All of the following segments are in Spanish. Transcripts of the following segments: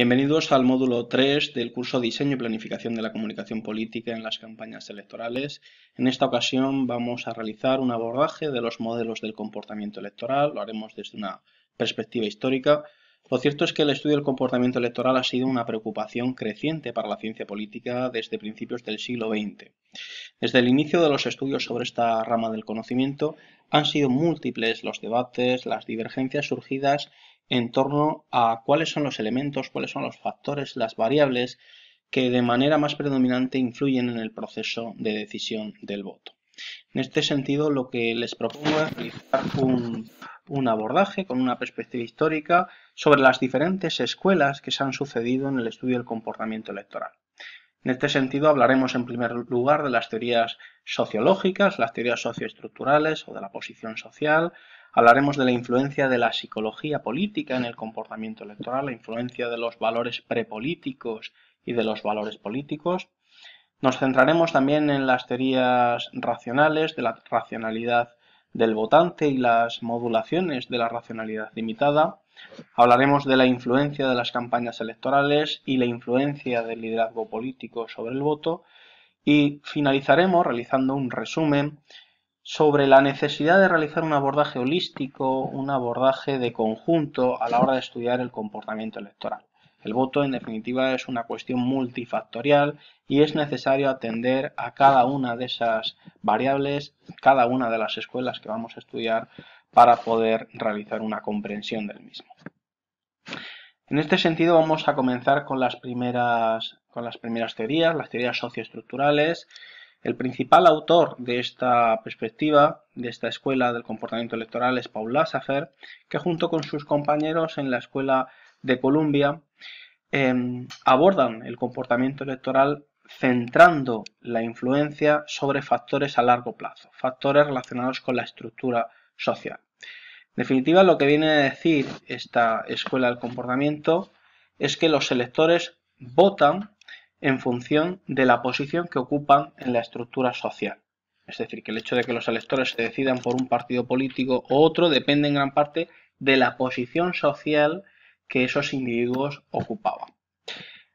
Bienvenidos al módulo 3 del curso Diseño y Planificación de la Comunicación Política en las campañas electorales. En esta ocasión vamos a realizar un abordaje de los modelos del comportamiento electoral, lo haremos desde una perspectiva histórica. Lo cierto es que el estudio del comportamiento electoral ha sido una preocupación creciente para la ciencia política desde principios del siglo XX. Desde el inicio de los estudios sobre esta rama del conocimiento han sido múltiples los debates, las divergencias surgidas en torno a cuáles son los elementos, cuáles son los factores, las variables que de manera más predominante influyen en el proceso de decisión del voto. En este sentido, lo que les propongo es realizar un, abordaje con una perspectiva histórica sobre las diferentes escuelas que se han sucedido en el estudio del comportamiento electoral. En este sentido, hablaremos en primer lugar de las teorías sociológicas, las teorías socioestructurales o de la posición social, Hablaremos de la influencia de la psicología política en el comportamiento electoral, la influencia de los valores prepolíticos y de los valores políticos. Nos centraremos también en las teorías racionales, de la racionalidad del votante y las modulaciones de la racionalidad limitada. Hablaremos de la influencia de las campañas electorales y la influencia del liderazgo político sobre el voto. Y finalizaremos realizando un resumen sobre la necesidad de realizar un abordaje holístico, un abordaje de conjunto a la hora de estudiar el comportamiento electoral. El voto, en definitiva, es una cuestión multifactorial y es necesario atender a cada una de esas variables, cada una de las escuelas que vamos a estudiar para poder realizar una comprensión del mismo. En este sentido vamos a comenzar con las primeras, con las primeras teorías, las teorías socioestructurales, el principal autor de esta perspectiva, de esta escuela del comportamiento electoral, es Paul Lassafer, que junto con sus compañeros en la Escuela de Columbia em, abordan el comportamiento electoral centrando la influencia sobre factores a largo plazo, factores relacionados con la estructura social. En definitiva, lo que viene a decir esta escuela del comportamiento es que los electores votan en función de la posición que ocupan en la estructura social. Es decir, que el hecho de que los electores se decidan por un partido político u otro depende en gran parte de la posición social que esos individuos ocupaban.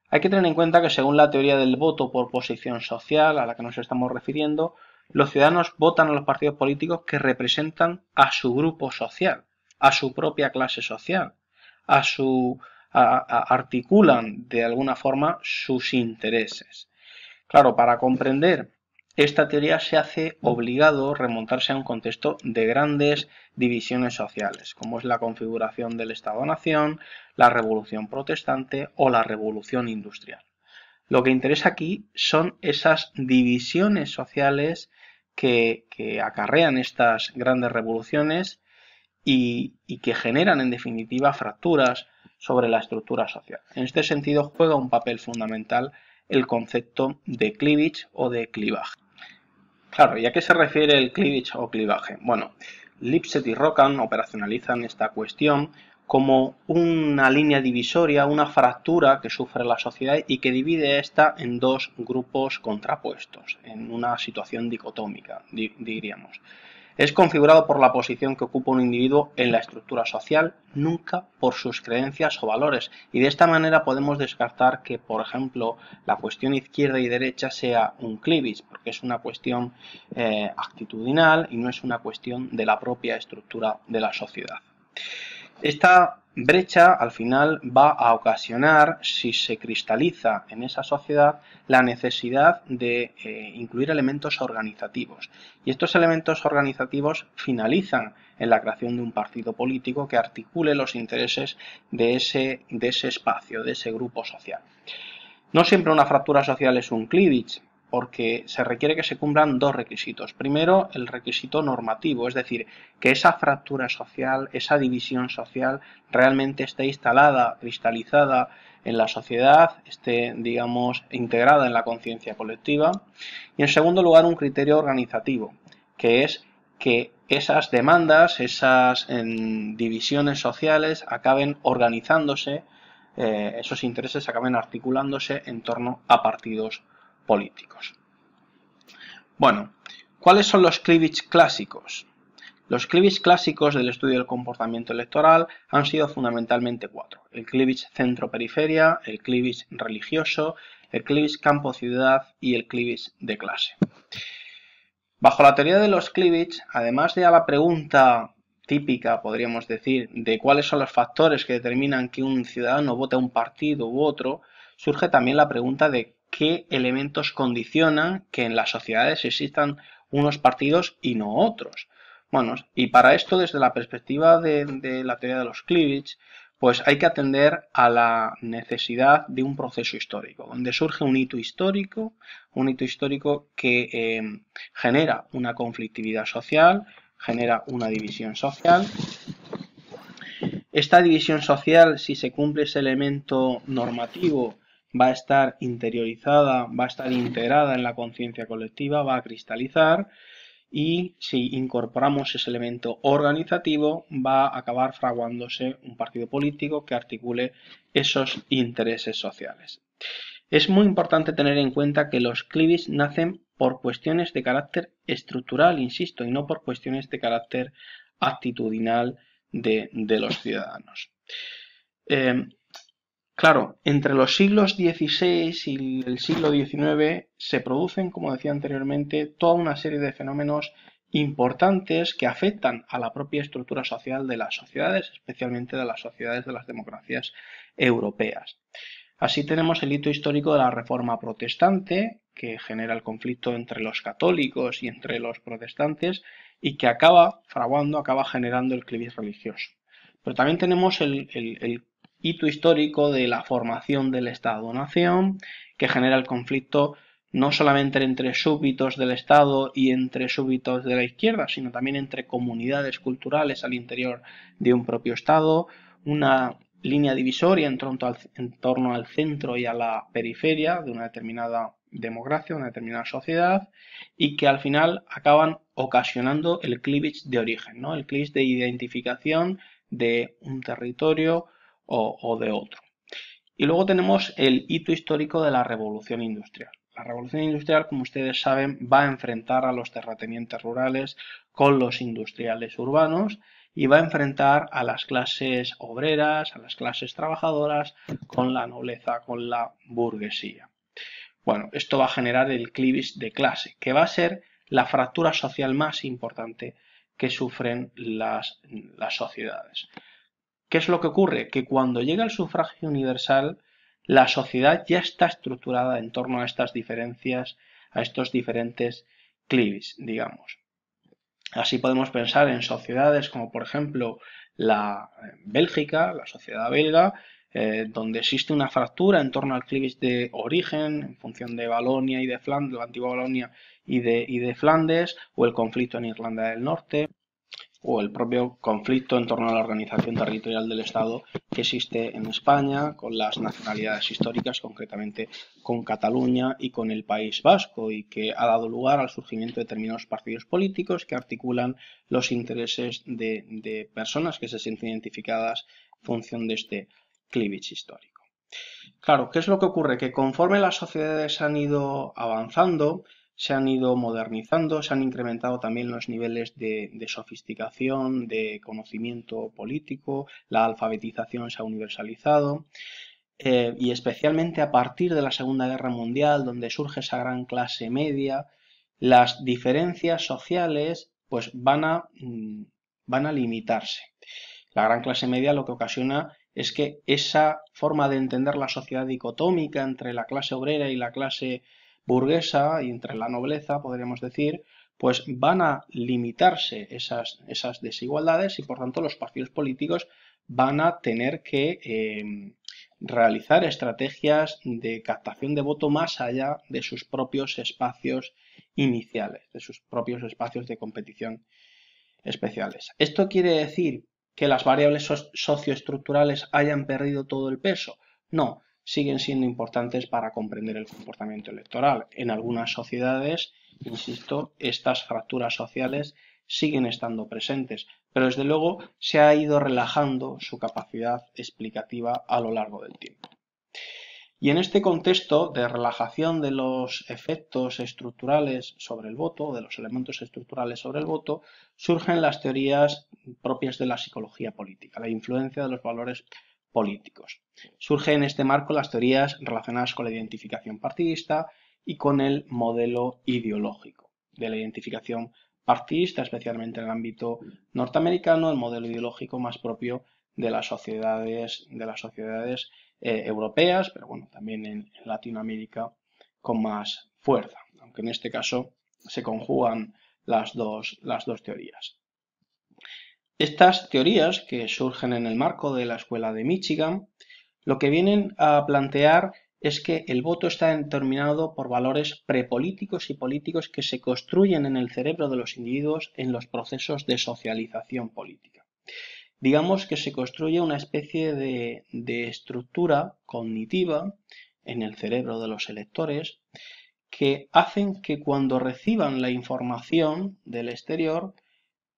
Hay que tener en cuenta que según la teoría del voto por posición social a la que nos estamos refiriendo, los ciudadanos votan a los partidos políticos que representan a su grupo social, a su propia clase social, a su articulan de alguna forma sus intereses. Claro, para comprender esta teoría se hace obligado remontarse a un contexto de grandes divisiones sociales, como es la configuración del Estado-Nación, la Revolución Protestante o la Revolución Industrial. Lo que interesa aquí son esas divisiones sociales que, acarrean estas grandes revoluciones y, que generan en definitiva fracturas, sobre la estructura social. En este sentido juega un papel fundamental el concepto de cleavage o de clivaje. Claro, ¿y a qué se refiere el cleavage o clivaje? Bueno, Lipset y Rockan operacionalizan esta cuestión como una línea divisoria, una fractura que sufre la sociedad y que divide esta en dos grupos contrapuestos, en una situación dicotómica, diríamos. Es configurado por la posición que ocupa un individuo en la estructura social, nunca por sus creencias o valores. Y de esta manera podemos descartar que, por ejemplo, la cuestión izquierda y derecha sea un clivis, porque es una cuestión eh, actitudinal y no es una cuestión de la propia estructura de la sociedad. Esta brecha al final va a ocasionar, si se cristaliza en esa sociedad, la necesidad de eh, incluir elementos organizativos. Y estos elementos organizativos finalizan en la creación de un partido político que articule los intereses de ese, de ese espacio, de ese grupo social. No siempre una fractura social es un cleavage, porque se requiere que se cumplan dos requisitos. Primero, el requisito normativo, es decir, que esa fractura social, esa división social, realmente esté instalada, cristalizada en la sociedad, esté, digamos, integrada en la conciencia colectiva. Y en segundo lugar, un criterio organizativo, que es que esas demandas, esas em, divisiones sociales acaben organizándose, eh, esos intereses acaben articulándose en torno a partidos políticos. Bueno, ¿cuáles son los cleavage clásicos? Los cleavage clásicos del estudio del comportamiento electoral han sido fundamentalmente cuatro. El cleavage centro-periferia, el cleavage religioso, el cleavage campo-ciudad y el cleavage de clase. Bajo la teoría de los cleavage, además de la pregunta típica, podríamos decir, de cuáles son los factores que determinan que un ciudadano vote a un partido u otro, surge también la pregunta de qué elementos condicionan que en las sociedades existan unos partidos y no otros. Bueno, y para esto, desde la perspectiva de, la teoría de los cleavage, pues hay que atender a la necesidad de un proceso histórico, donde surge un hito histórico, un hito histórico que eh, genera una conflictividad social, genera una división social. Esta división social, si se cumple ese elemento normativo va a estar interiorizada, va a estar integrada en la conciencia colectiva, va a cristalizar y si incorporamos ese elemento organizativo va a acabar fraguándose un partido político que articule esos intereses sociales. Es muy importante tener en cuenta que los clivis nacen por cuestiones de carácter estructural, insisto, y no por cuestiones de carácter actitudinal de, los ciudadanos. Eh, Claro, entre los siglos XVI y el siglo XIX se producen, como decía anteriormente, toda una serie de fenómenos importantes que afectan a la propia estructura social de las sociedades, especialmente de las sociedades de las democracias europeas. Así tenemos el hito histórico de la Reforma Protestante, que genera el conflicto entre los católicos y entre los protestantes, y que acaba fraguando, acaba generando el clivis religioso. Pero también tenemos el, el, el y histórico de la formación del Estado-Nación, que genera el conflicto no solamente entre súbditos del Estado y entre súbditos de la izquierda, sino también entre comunidades culturales al interior de un propio Estado, una línea divisoria en torno al, centro y a la periferia de una determinada democracia, una determinada sociedad, y que al final acaban ocasionando el cleavage de origen, ¿no? el cleavage de identificación de un territorio o, de otro. Y luego tenemos el hito histórico de la revolución industrial. La revolución industrial, como ustedes saben, va a enfrentar a los terratenientes rurales con los industriales urbanos y va a enfrentar a las clases obreras, a las clases trabajadoras, con la nobleza, con la burguesía. Bueno, esto va a generar el clivis de clase, que va a ser la fractura social más importante que sufren las sociedades. ¿Qué es lo que ocurre? Que cuando llega el sufragio universal, la sociedad ya está estructurada en torno a estas diferencias, a estos diferentes clivis, digamos. Así podemos pensar en sociedades como por ejemplo la eh, Bélgica, la sociedad belga, eh, donde existe una fractura en torno al clivis de origen, en función de Balonia y de la antigua Balonia y de Flandes, o el conflicto en Irlanda del Norte o el propio conflicto en torno a la organización territorial del Estado que existe en España con las nacionalidades históricas, concretamente con Cataluña y con el País Vasco, y que ha dado lugar al surgimiento de determinados partidos políticos que articulan los intereses de, personas que se sienten identificadas en función de este cleavage histórico. Claro, ¿qué es lo que ocurre? Que conforme las sociedades han ido avanzando, se han ido modernizando, se han incrementado también los niveles de, sofisticación, de conocimiento político, la alfabetización se ha universalizado. Eh, y especialmente a partir de la Segunda Guerra Mundial, donde surge esa gran clase media, las diferencias sociales pues, van, a, mm, van a limitarse. La gran clase media lo que ocasiona es que esa forma de entender la sociedad dicotómica entre la clase obrera y la clase burguesa y entre la nobleza, podríamos decir, pues van a limitarse esas, desigualdades y por tanto los partidos políticos van a tener que em, realizar estrategias de captación de voto más allá de sus propios espacios iniciales, de sus propios espacios de competición especiales. Esto quiere decir que las variables socioestructurales hayan perdido todo el peso. No, siguen siendo importantes para comprender el comportamiento electoral. En algunas sociedades, insisto, estas fracturas sociales siguen estando presentes, pero desde luego se ha ido relajando su capacidad explicativa a lo largo del tiempo. Y en este contexto de relajación de los efectos estructurales sobre el voto, de los elementos estructurales sobre el voto, surgen las teorías propias de la psicología política, la influencia de los valores políticos. Surgen en este marco las teorías relacionadas con la identificación partidista y con el modelo ideológico de la identificación partidista, especialmente en el ámbito norteamericano, el modelo ideológico más propio de las sociedades, de las sociedades eh, europeas, pero bueno, también en, Latinoamérica con más fuerza, aunque en este caso se conjugan las dos teorías. Estas teorías, que surgen en el marco de la Escuela de Michigan, lo que vienen a plantear es que el voto está determinado por valores prepolíticos y políticos que se construyen en el cerebro de los individuos en los procesos de socialización política. Digamos que se construye una especie de, de estructura cognitiva en el cerebro de los electores que hacen que cuando reciban la información del exterior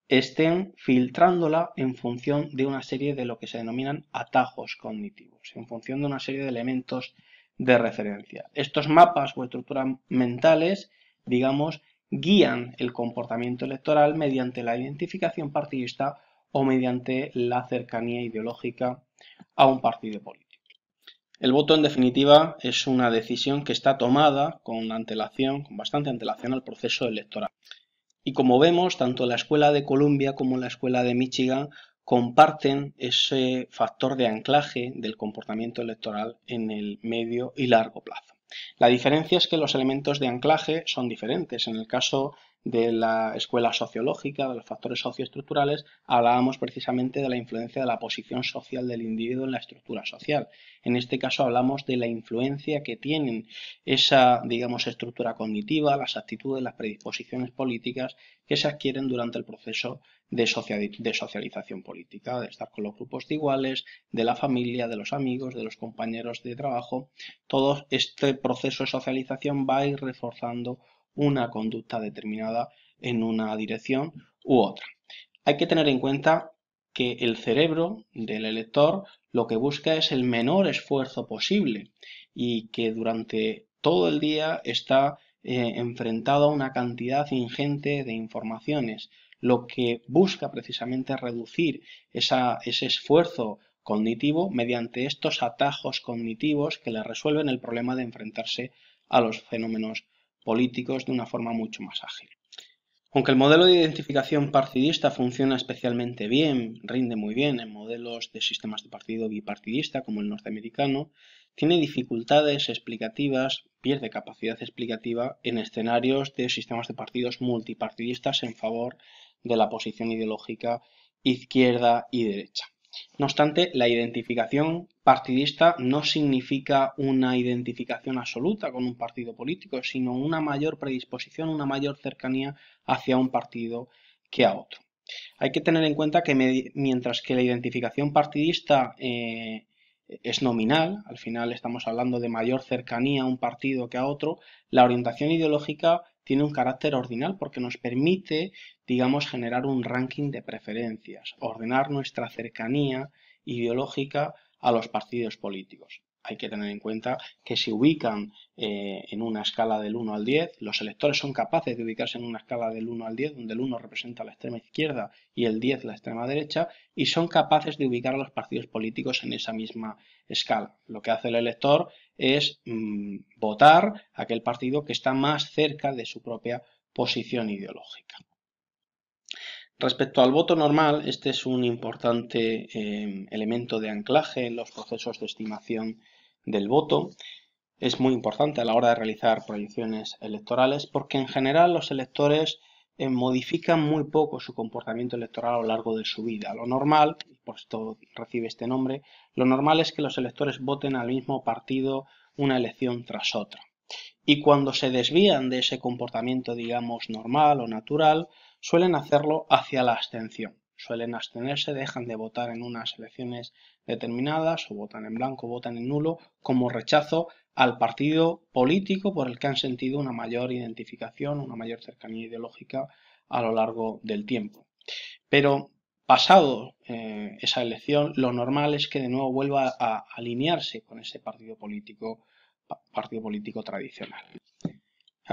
estén filtrándola en función de una serie de lo que se denominan atajos cognitivos, en función de una serie de elementos de referencia. Estos mapas o estructuras mentales, digamos, guían el comportamiento electoral mediante la identificación partidista o mediante la cercanía ideológica a un partido político. El voto, en definitiva, es una decisión que está tomada con antelación, con bastante antelación al proceso electoral. Y como vemos, tanto la escuela de Columbia como la escuela de Michigan comparten ese factor de anclaje del comportamiento electoral en el medio y largo plazo. La diferencia es que los elementos de anclaje son diferentes. En el caso de la escuela sociológica, de los factores socioestructurales, hablábamos precisamente de la influencia de la posición social del individuo en la estructura social. En este caso hablamos de la influencia que tienen esa, digamos, estructura cognitiva, las actitudes, las predisposiciones políticas que se adquieren durante el proceso de, socialización política, de estar con los grupos de iguales, de la familia, de los amigos, de los compañeros de trabajo. Todo este proceso de socialización va a ir reforzando una conducta determinada en una dirección u otra. Hay que tener en cuenta que el cerebro del elector lo que busca es el menor esfuerzo posible y que durante todo el día está eh, enfrentado a una cantidad ingente de informaciones, lo que busca precisamente reducir ese esfuerzo cognitivo mediante estos atajos cognitivos que le resuelven el problema de enfrentarse a los fenómenos políticos de una forma mucho más ágil. Aunque el modelo de identificación partidista funciona especialmente bien, rinde muy bien en modelos de sistemas de partido bipartidista como el norteamericano, tiene dificultades explicativas, pierde capacidad explicativa en escenarios de sistemas de partidos multipartidistas en favor de la posición ideológica izquierda y derecha. No obstante, la identificación partidista no significa una identificación absoluta con un partido político, sino una mayor predisposición, una mayor cercanía hacia un partido que a otro. Hay que tener en cuenta que mientras que la identificación partidista eh, es nominal, al final estamos hablando de mayor cercanía a un partido que a otro, la orientación ideológica tiene un carácter ordinal porque nos permite, digamos, generar un ranking de preferencias, ordenar nuestra cercanía ideológica a los partidos políticos. Hay que tener en cuenta que se ubican eh, en una escala del 1 al 10, los electores son capaces de ubicarse en una escala del 1 al 10, donde el 1 representa la extrema izquierda y el 10 la extrema derecha, y son capaces de ubicar a los partidos políticos en esa misma escala. Lo que hace el elector es mm, votar aquel partido que está más cerca de su propia posición ideológica. Respecto al voto normal, este es un importante eh, elemento de anclaje en los procesos de estimación del voto. Es muy importante a la hora de realizar proyecciones electorales porque en general los electores eh, modifican muy poco su comportamiento electoral a lo largo de su vida. Lo normal, por esto recibe este nombre, lo normal es que los electores voten al mismo partido una elección tras otra. Y cuando se desvían de ese comportamiento, digamos, normal o natural, suelen hacerlo hacia la abstención. Suelen abstenerse, dejan de votar en unas elecciones determinadas o votan en blanco, votan en nulo, como rechazo al partido político por el que han sentido una mayor identificación, una mayor cercanía ideológica a lo largo del tiempo. Pero pasado eh, esa elección, lo normal es que de nuevo vuelva a alinearse con ese partido político, partido político tradicional.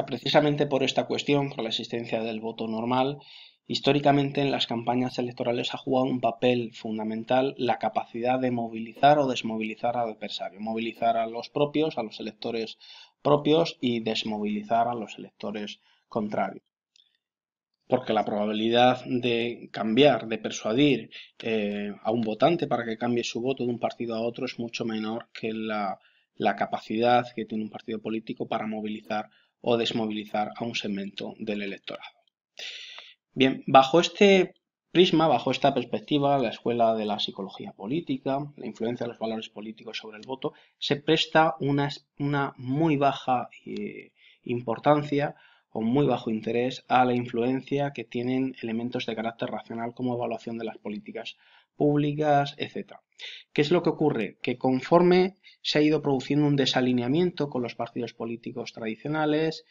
Precisamente por esta cuestión, por la existencia del voto normal, históricamente en las campañas electorales ha jugado un papel fundamental la capacidad de movilizar o desmovilizar al adversario, movilizar a los propios, a los electores propios y desmovilizar a los electores contrarios. Porque la probabilidad de cambiar, de persuadir eh, a un votante para que cambie su voto de un partido a otro es mucho menor que la, la capacidad que tiene un partido político para movilizar o desmovilizar a un segmento del electorado. Bien, bajo este prisma, bajo esta perspectiva, la escuela de la psicología política, la influencia de los valores políticos sobre el voto, se presta una, muy baja eh, importancia o muy bajo interés a la influencia que tienen elementos de carácter racional como evaluación de las políticas públicas, etc. ¿Qué es lo que ocurre? Que conforme se ha ido produciendo un desalineamiento con los partidos políticos tradicionales,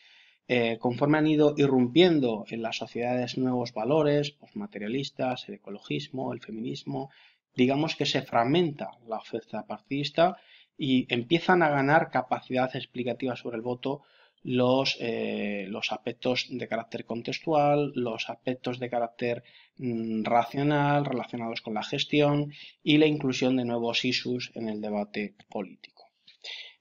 eh, conforme han ido irrumpiendo en las sociedades nuevos valores, los materialistas, el ecologismo, el feminismo, digamos que se fragmenta la oferta partidista y empiezan a ganar capacidad explicativa sobre el voto eh, los, aspectos de carácter contextual, los aspectos de carácter mm, racional relacionados con la gestión y la inclusión de nuevos issues en el debate político.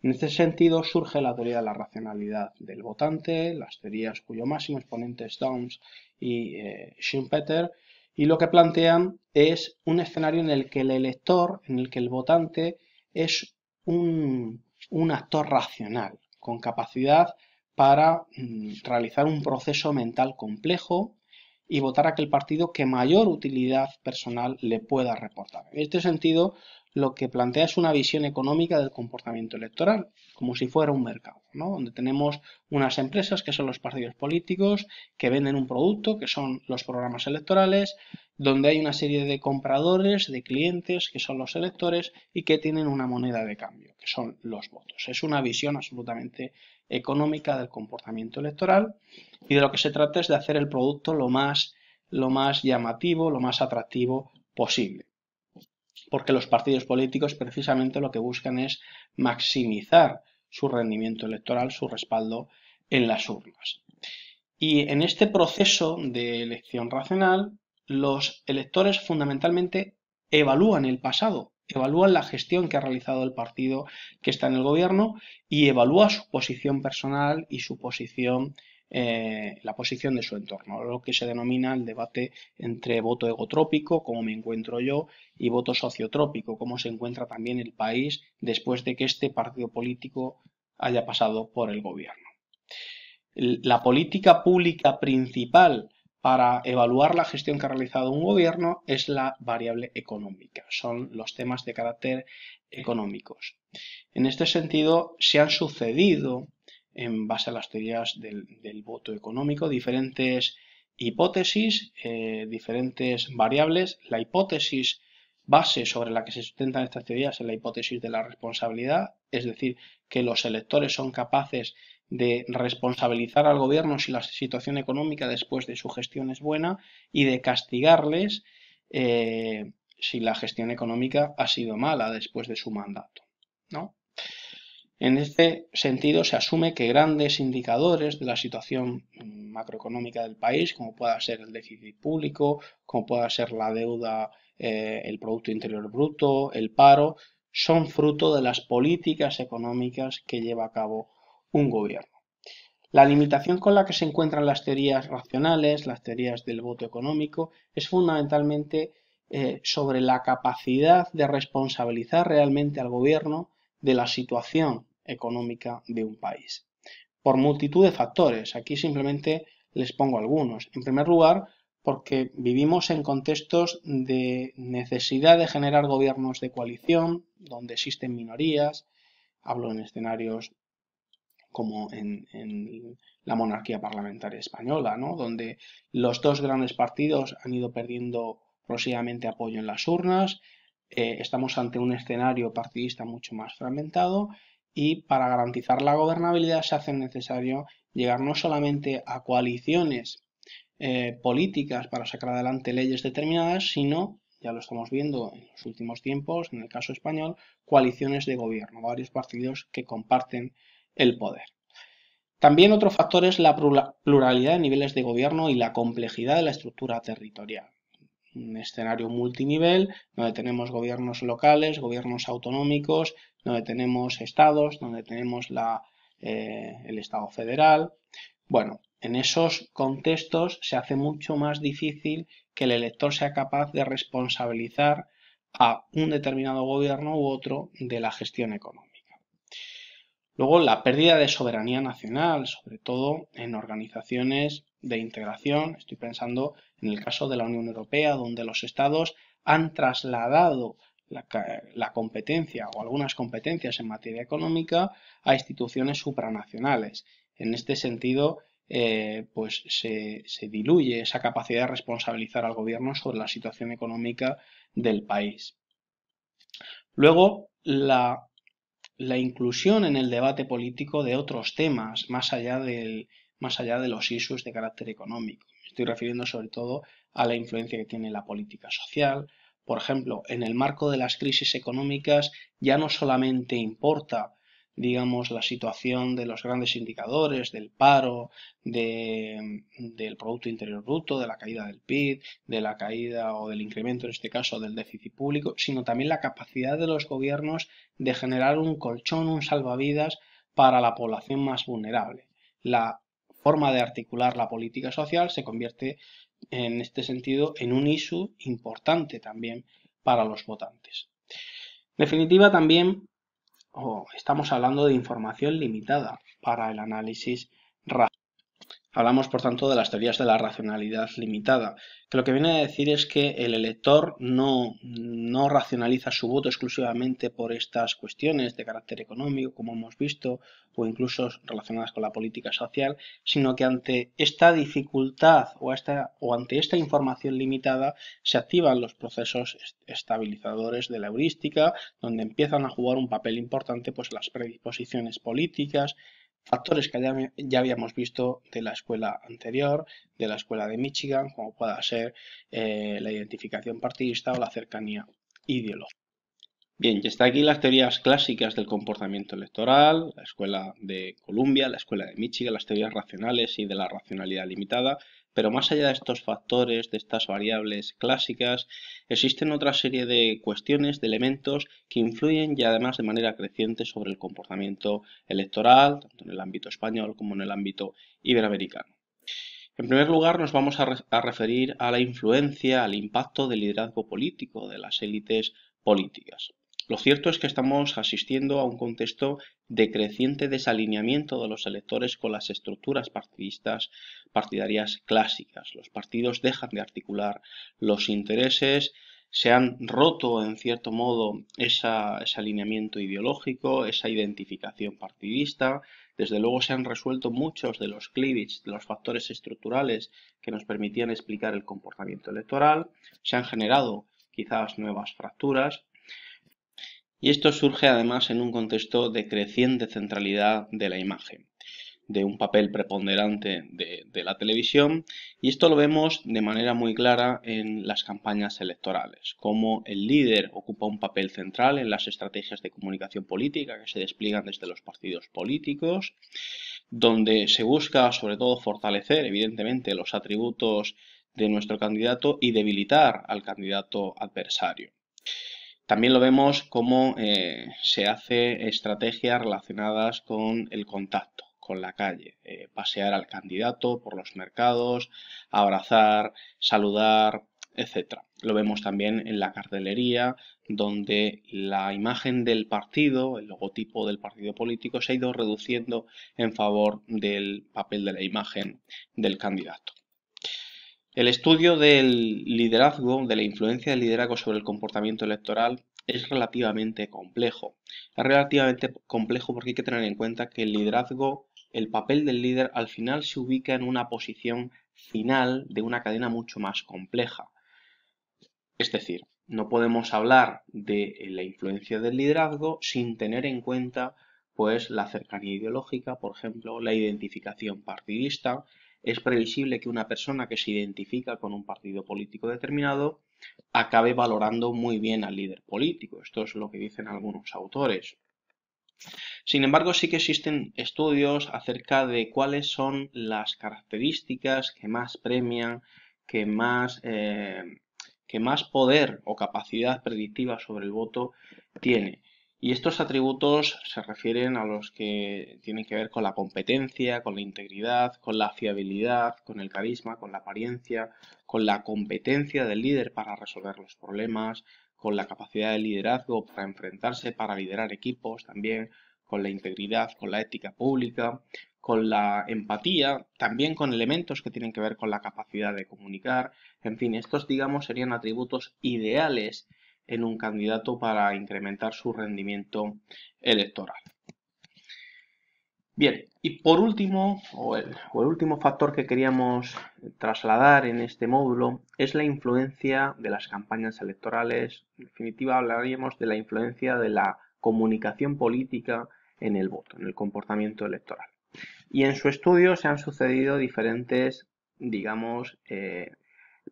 En este sentido surge la teoría de la racionalidad del votante, las teorías cuyo máximo exponente es Downs y eh, Schumpeter, y lo que plantean es un escenario en el que el elector, en el que el votante es un actor racional, con capacidad para mm, realizar un proceso mental complejo y votar aquel partido que mayor utilidad personal le pueda reportar. En este sentido, lo que plantea es una visión económica del comportamiento electoral, como si fuera un mercado, ¿no? donde tenemos unas empresas que son los partidos políticos, que venden un producto, que son los programas electorales, donde hay una serie de compradores, de clientes, que son los electores y que tienen una moneda de cambio, que son los votos. Es una visión absolutamente económica del comportamiento electoral y de lo que se trata es de hacer el producto lo más, lo más llamativo, lo más atractivo posible. Porque los partidos políticos precisamente lo que buscan es maximizar su rendimiento electoral, su respaldo en las urnas. Y en este proceso de elección racional, los electores fundamentalmente evalúan el pasado, Evalúa la gestión que ha realizado el partido que está en el gobierno y evalúa su posición personal y su posición, eh, la posición de su entorno, lo que se denomina el debate entre voto egotrópico, como me encuentro yo, y voto sociotrópico, como se encuentra también el país después de que este partido político haya pasado por el gobierno. La política pública principal para evaluar la gestión que ha realizado un gobierno es la variable económica, son los temas de carácter económicos. En este sentido, se han sucedido, en base a las teorías del, voto económico, diferentes hipótesis, eh, diferentes variables. La hipótesis base sobre la que se sustentan estas teorías es la hipótesis de la responsabilidad, es decir, que los electores son capaces de responsabilizar al gobierno si la situación económica después de su gestión es buena y de castigarles eh, si la gestión económica ha sido mala después de su mandato. ¿no? En este sentido, se asume que grandes indicadores de la situación macroeconómica del país, como pueda ser el déficit público, como pueda ser la deuda, eh, el Producto Interior Bruto, el paro, son fruto de las políticas económicas que lleva a cabo un gobierno. La limitación con la que se encuentran las teorías racionales, las teorías del voto económico, es fundamentalmente eh, sobre la capacidad de responsabilizar realmente al gobierno de la situación económica de un país. Por multitud de factores, aquí simplemente les pongo algunos. En primer lugar, porque vivimos en contextos de necesidad de generar gobiernos de coalición, donde existen minorías, hablo en escenarios como en, la monarquía parlamentaria española, donde los dos grandes partidos han ido perdiendo progresivamente apoyo en las urnas, eh, estamos ante un escenario partidista mucho más fragmentado y para garantizar la gobernabilidad se hace necesario llegar no solamente a coaliciones eh, políticas para sacar adelante leyes determinadas, sino ya lo estamos viendo en los últimos tiempos, en el caso español, coaliciones de gobierno, varios partidos que comparten el poder. También otro factor es la pluralidad de niveles de gobierno y la complejidad de la estructura territorial. Un escenario multinivel donde tenemos gobiernos locales, gobiernos autonómicos, donde tenemos estados, donde tenemos eh, el Estado federal. Bueno, en esos contextos se hace mucho más difícil que el elector sea capaz de responsabilizar a un determinado gobierno u otro de la gestión económica. Luego, la pérdida de soberanía nacional, sobre todo en organizaciones de integración. Estoy pensando en el caso de la Unión Europea, donde los estados han trasladado la, competencia o algunas competencias en materia económica a instituciones supranacionales. En este sentido, eh, pues se, se diluye esa capacidad de responsabilizar al gobierno sobre la situación económica del país. Luego, la la inclusión en el debate político de otros temas, más allá, del, más allá de los issues de carácter económico. Me estoy refiriendo sobre todo a la influencia que tiene la política social. Por ejemplo, en el marco de las crisis económicas ya no solamente importa digamos, la situación de los grandes indicadores, del paro, de, del Producto Interior Bruto, de la caída del PIB, de la caída o del incremento, en este caso, del déficit público, sino también la capacidad de los gobiernos de generar un colchón, un salvavidas para la población más vulnerable. La forma de articular la política social se convierte en este sentido en un issue importante también para los votantes. En definitiva, también o oh, estamos hablando de información limitada para el análisis Hablamos, por tanto, de las teorías de la racionalidad limitada, que lo que viene a decir es que el elector no, no racionaliza su voto exclusivamente por estas cuestiones de carácter económico, como hemos visto, o incluso relacionadas con la política social, sino que ante esta dificultad o, o ante esta información limitada se activan los procesos estabilizadores de la heurística, donde empiezan a jugar un papel importante pues, las predisposiciones políticas, Factores que ya, habíamos visto de la escuela anterior, de la escuela de Michigan, como pueda ser eh, la identificación partidista o la cercanía ideológica. Bien, ya está aquí las teorías clásicas del comportamiento electoral, la escuela de Columbia, la escuela de Michigan, las teorías racionales y de la racionalidad limitada, pero más allá de estos factores, de estas variables clásicas, existen otra serie de cuestiones, de elementos que influyen y además de manera creciente sobre el comportamiento electoral, tanto en el ámbito español como en el ámbito iberoamericano. En primer lugar, nos vamos a, referir a la influencia, al impacto del liderazgo político de las élites políticas. Lo cierto es que estamos asistiendo a un contexto de creciente desalineamiento de los electores con las estructuras partidistas partidarias clásicas. Los partidos dejan de articular los intereses, se han roto en cierto modo ese alineamiento ideológico, esa identificación partidista. Desde luego se han resuelto muchos de los cleavage, de los factores estructurales que nos permitían explicar el comportamiento electoral. Se han generado quizás nuevas fracturas y esto surge además en un contexto de creciente centralidad de la imagen, de un papel preponderante de, la televisión, y esto lo vemos de manera muy clara en las campañas electorales, como el líder ocupa un papel central en las estrategias de comunicación política que se despliegan desde los partidos políticos, donde se busca sobre todo fortalecer evidentemente los atributos de nuestro candidato y debilitar al candidato adversario. También lo vemos cómo eh, se hace estrategias relacionadas con el contacto, con la calle, eh, pasear al candidato por los mercados, abrazar, saludar, etc. Lo vemos también en la cartelería, donde la imagen del partido, el logotipo del partido político, se ha ido reduciendo en favor del papel de la imagen del candidato. El estudio del liderazgo, de la influencia del liderazgo sobre el comportamiento electoral, es relativamente complejo. Es relativamente complejo porque hay que tener en cuenta que el liderazgo, el papel del líder, al final se ubica en una posición final de una cadena mucho más compleja. Es decir, no podemos hablar de la influencia del liderazgo sin tener en cuenta pues la cercanía ideológica, por ejemplo, la identificación partidista, es previsible que una persona que se identifica con un partido político determinado acabe valorando muy bien al líder político. Esto es lo que dicen algunos autores. Sin embargo, sí que existen estudios acerca de cuáles son las características que más premian, que más, eh, que más poder o capacidad predictiva sobre el voto tiene. Y estos atributos se refieren a los que tienen que ver con la competencia, con la integridad, con la fiabilidad, con el carisma, con la apariencia, con la competencia del líder para resolver los problemas, con la capacidad de liderazgo para enfrentarse, para liderar equipos también, con la integridad, con la ética pública, con la empatía, también con elementos que tienen que ver con la capacidad de comunicar. En fin, estos digamos serían atributos ideales en un candidato para incrementar su rendimiento electoral. Bien, y por último, o el, último factor que queríamos trasladar en este módulo es la influencia de las campañas electorales. En definitiva, hablaríamos de la influencia de la comunicación política en el voto, en el comportamiento electoral. Y en su estudio se han sucedido diferentes, digamos, eh,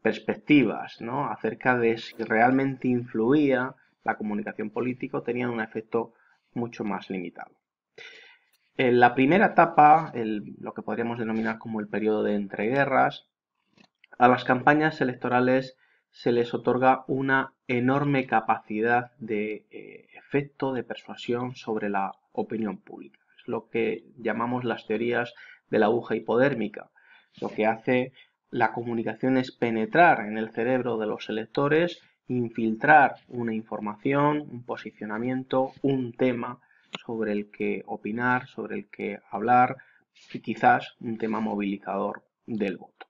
perspectivas ¿no? acerca de si realmente influía la comunicación política o un efecto mucho más limitado. En la primera etapa, lo que podríamos denominar como el periodo de entreguerras, a las campañas electorales se les otorga una enorme capacidad de eh, efecto, de persuasión sobre la opinión pública. Es lo que llamamos las teorías de la aguja hipodérmica. Lo que hace la comunicación es penetrar en el cerebro de los electores, infiltrar una información, un posicionamiento, un tema sobre el que opinar, sobre el que hablar y quizás un tema movilizador del voto.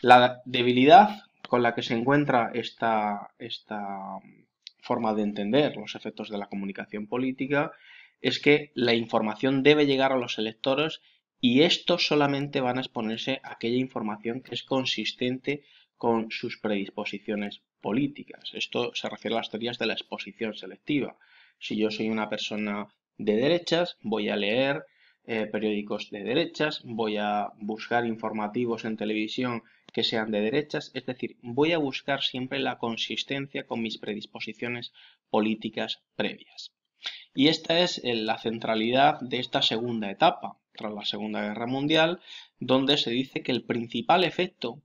La debilidad con la que se encuentra esta, esta forma de entender los efectos de la comunicación política es que la información debe llegar a los electores y estos solamente van a exponerse aquella información que es consistente con sus predisposiciones políticas. Esto se refiere a las teorías de la exposición selectiva. Si yo soy una persona de derechas, voy a leer eh, periódicos de derechas, voy a buscar informativos en televisión que sean de derechas, es decir, voy a buscar siempre la consistencia con mis predisposiciones políticas previas. Y esta es eh, la centralidad de esta segunda etapa, tras la Segunda Guerra Mundial, donde se dice que el principal efecto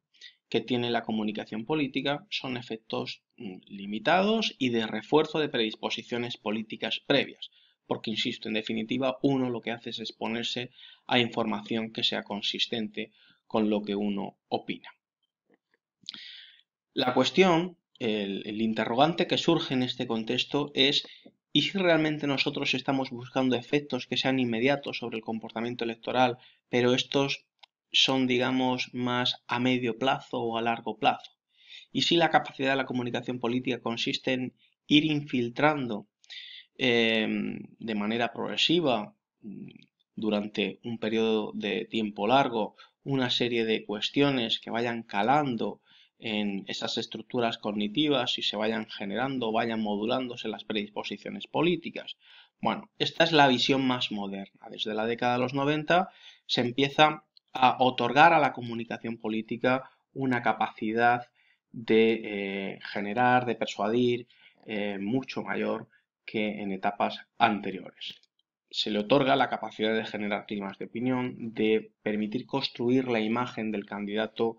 que tiene la comunicación política son efectos mm, limitados y de refuerzo de predisposiciones políticas previas, porque, insisto, en definitiva, uno lo que hace es exponerse a información que sea consistente con lo que uno opina. La cuestión, el, interrogante que surge en este contexto es y si realmente nosotros estamos buscando efectos que sean inmediatos sobre el comportamiento electoral, pero estos son, digamos, más a medio plazo o a largo plazo. Y si la capacidad de la comunicación política consiste en ir infiltrando em, de manera progresiva durante un periodo de tiempo largo una serie de cuestiones que vayan calando en esas estructuras cognitivas y se vayan generando, vayan modulándose las predisposiciones políticas. Bueno, esta es la visión más moderna. Desde la década de los 90 se empieza a otorgar a la comunicación política una capacidad de eh, generar, de persuadir eh, mucho mayor que en etapas anteriores. Se le otorga la capacidad de generar climas de opinión, de permitir construir la imagen del candidato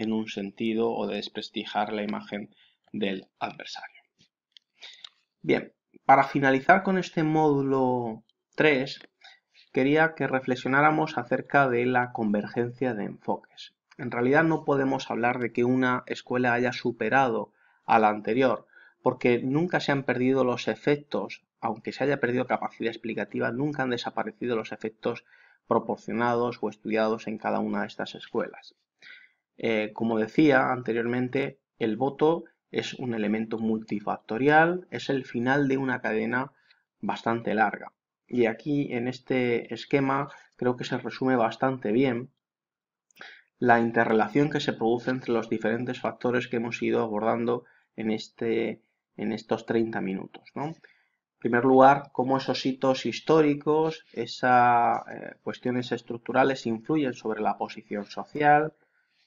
en un sentido o de desprestigiar la imagen del adversario. Bien, para finalizar con este módulo 3, quería que reflexionáramos acerca de la convergencia de enfoques. En realidad no podemos hablar de que una escuela haya superado a la anterior, porque nunca se han perdido los efectos, aunque se haya perdido capacidad explicativa, nunca han desaparecido los efectos proporcionados o estudiados en cada una de estas escuelas. Eh, como decía anteriormente, el voto es un elemento multifactorial, es el final de una cadena bastante larga. Y aquí en este esquema creo que se resume bastante bien la interrelación que se produce entre los diferentes factores que hemos ido abordando en, este, estos 30 minutos. En primer lugar, cómo esos hitos históricos, esas eh, cuestiones estructurales influyen sobre la posición social,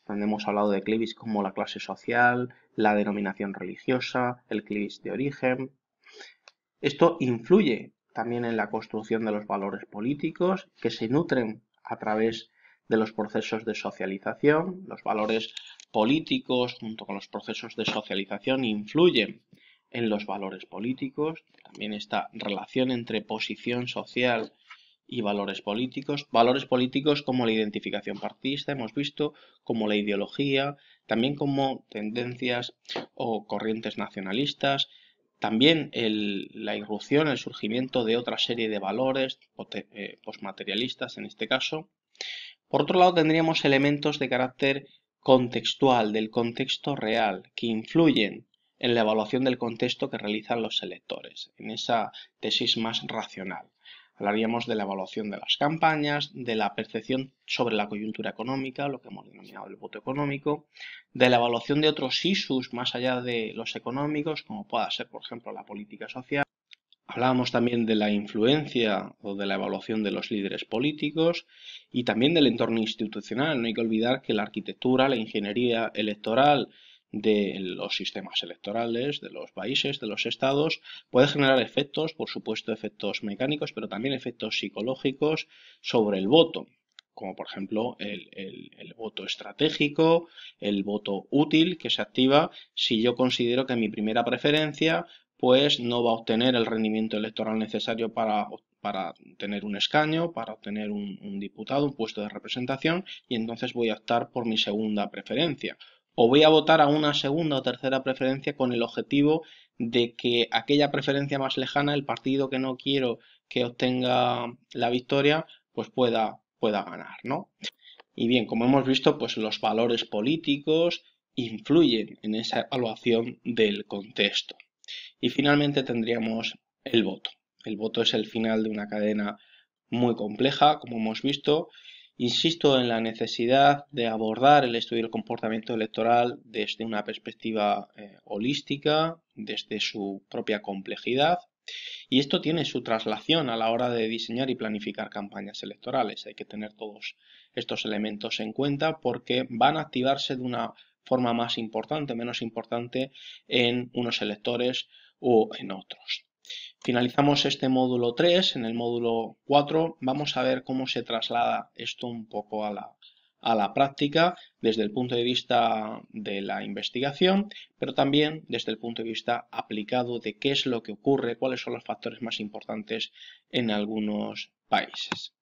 donde hemos hablado de clivis como la clase social, la denominación religiosa, el clivis de origen. Esto influye también en la construcción de los valores políticos que se nutren a través de los procesos de socialización. Los valores políticos junto con los procesos de socialización influyen en los valores políticos. También esta relación entre posición social y valores políticos. Valores políticos como la identificación partista, hemos visto, como la ideología, también como tendencias o corrientes nacionalistas, también la irrupción, el surgimiento de otra serie de valores eh, postmaterialistas en este caso. Por otro lado, tendríamos elementos de carácter contextual, del contexto real, que influyen en la evaluación del contexto que realizan los electores, en esa tesis más racional. Hablaríamos de la evaluación de las campañas, de la percepción sobre la coyuntura económica, lo que hemos denominado el voto económico, de la evaluación de otros issues más allá de los económicos, como pueda ser, por ejemplo, la política social. Hablábamos también de la influencia o de la evaluación de los líderes políticos y también del entorno institucional. No hay que olvidar que la arquitectura, la ingeniería electoral de los sistemas electorales, de los países, de los estados, puede generar efectos, por supuesto efectos mecánicos, pero también efectos psicológicos sobre el voto, como por ejemplo el, voto estratégico, el voto útil que se activa si yo considero que mi primera preferencia pues no va a obtener el rendimiento electoral necesario para tener un escaño, para obtener un, diputado, un puesto de representación, y entonces voy a optar por mi segunda preferencia o voy a votar a una segunda o tercera preferencia con el objetivo de que aquella preferencia más lejana, el partido que no quiero que obtenga la victoria, pues pueda, pueda ganar, ¿no? Y bien, como hemos visto, pues los valores políticos influyen en esa evaluación del contexto. Y finalmente tendríamos el voto. El voto es el final de una cadena muy compleja, como hemos visto, Insisto en la necesidad de abordar el estudio del comportamiento electoral desde una perspectiva eh, holística, desde su propia complejidad, y esto tiene su traslación a la hora de diseñar y planificar campañas electorales. Hay que tener todos estos elementos en cuenta porque van a activarse de una forma más importante, menos importante en unos electores o en otros. Finalizamos este módulo 3. En el módulo 4 vamos a ver cómo se traslada esto un poco a la, a la práctica desde el punto de vista de la investigación, pero también desde el punto de vista aplicado de qué es lo que ocurre, cuáles son los factores más importantes en algunos países.